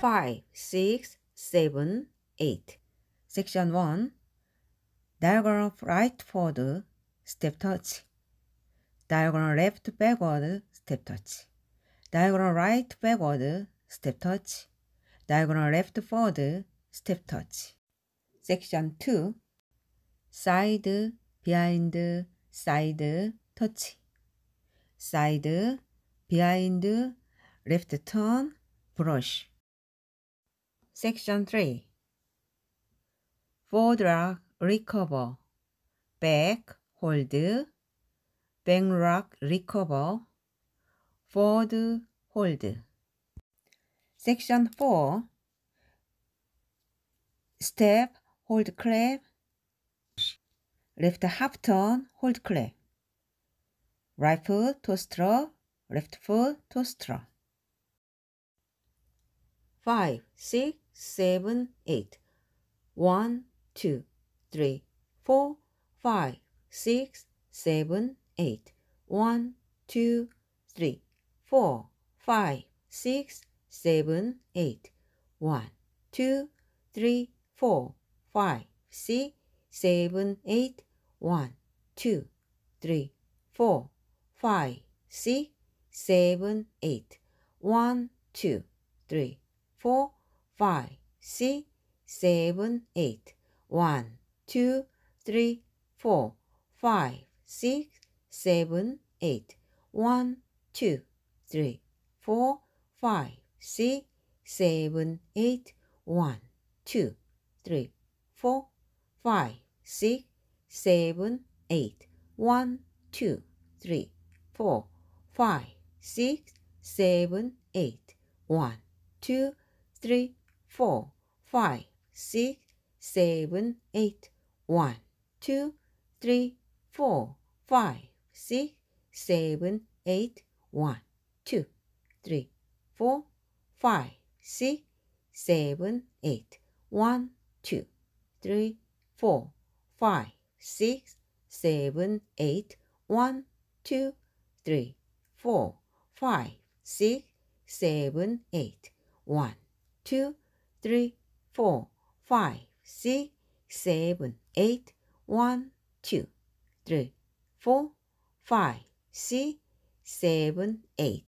5, 6, 7, 8 섹션 1 Diagonal right forward step touch Diagonal left backward step touch Diagonal right backward step touch Diagonal left forward step touch Section 2 side behind side touch side behind left turn brush Section 3 Foredrag recover back hold backrock recover forward hold Section 4 Step hold clap left half turn hold clap right foot to straw, left foot to straw. 5 6 seven, eight. One, two, three, four, five, six, seven, eight. One, two, three, four, five, six, seven, eight. One, two, three, four, five, six, seven, eight. One, two, three, four, five, six, seven, eight. One, two, three, four, five, six, seven, eight. One, two, three, four, five, six, seven, eight. One, two, three, four, five, six, seven, eight. One, two, three, four, five, six, seven, eight. One, two, three, four, five, six, seven, eight. One, two, three, four, five, six, seven, eight. One, two, three, four, five, six, seven, eight. One, two, three, four, five, six, seven, eight. One, two, three, four, five, six, seven, eight. One, two, three, four, five, six, seven, eight. One, two, three, four, five, six, seven, eight, one, two, three, four, five, six, seven, eight.